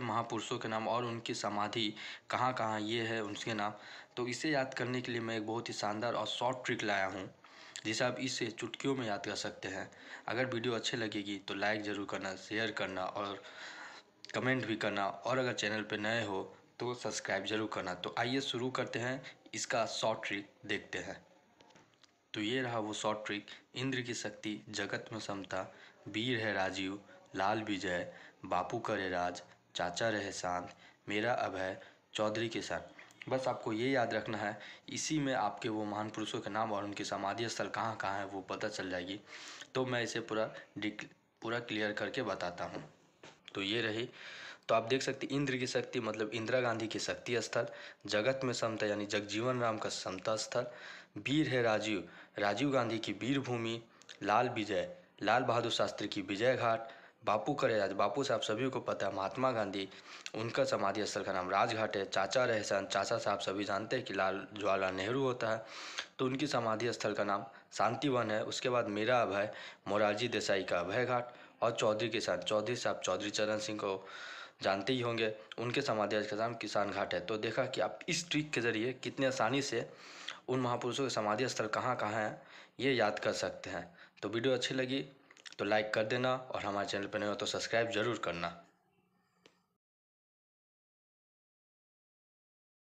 महापुरुषों के नाम और उनकी समाधि कहाँ कहाँ ये है उनके नाम तो इसे याद करने के लिए मैं एक बहुत ही शानदार और शॉर्ट ट्रिक लाया हूँ जिसे आप इसे चुटकियों में याद कर सकते हैं अगर वीडियो अच्छी लगेगी तो लाइक ज़रूर करना शेयर करना और कमेंट भी करना और अगर चैनल पर नए हो तो सब्सक्राइब ज़रूर करना तो आइए शुरू करते हैं इसका शॉर्ट ट्रिक देखते हैं तो ये रहा वो शॉर्ट ट्रिक इंद्र की शक्ति जगत में समता वीर है राजीव लाल विजय बापू करे राज चाचा रहे शांत मेरा अभय चौधरी के साथ बस आपको ये याद रखना है इसी में आपके वो महान पुरुषों के नाम और उनकी समाधि स्थल कहाँ कहाँ है वो पता चल जाएगी तो मैं इसे पूरा पूरा क्लियर करके बताता हूँ तो ये रही तो आप देख सकते इंद्र की शक्ति मतलब इंदिरा गांधी की शक्ति स्थल जगत में समता यानी जगजीवन राम का समता स्थल वीर है राजीव राजीव गांधी की वीरभूमि लाल विजय लाल बहादुर शास्त्री की विजय घाट बापू का राज बापू साहब सभी को पता है महात्मा गांधी उनका समाधि स्थल का नाम राजघाट है चाचा रहसान चाचा साहब सभी जानते हैं कि लाल जवाहरलाल नेहरू होता है तो उनकी समाधि स्थल का नाम शांतिवन है उसके बाद मेरा अभय मोरारजी देसाई का अभय घाट और चौधरी किसान चौधरी साहब चौधरी चरण सिंह को जानते ही होंगे उनके समाधि स्थल का नाम किसान घाट है तो देखा कि आप इस ट्रिक के ज़रिए कितने आसानी से उन महापुरुषों के समाधि स्थल कहाँ कहाँ हैं ये याद कर सकते हैं तो वीडियो अच्छी लगी तो लाइक कर देना और हमारे चैनल पर नहीं हो तो सब्सक्राइब जरूर करना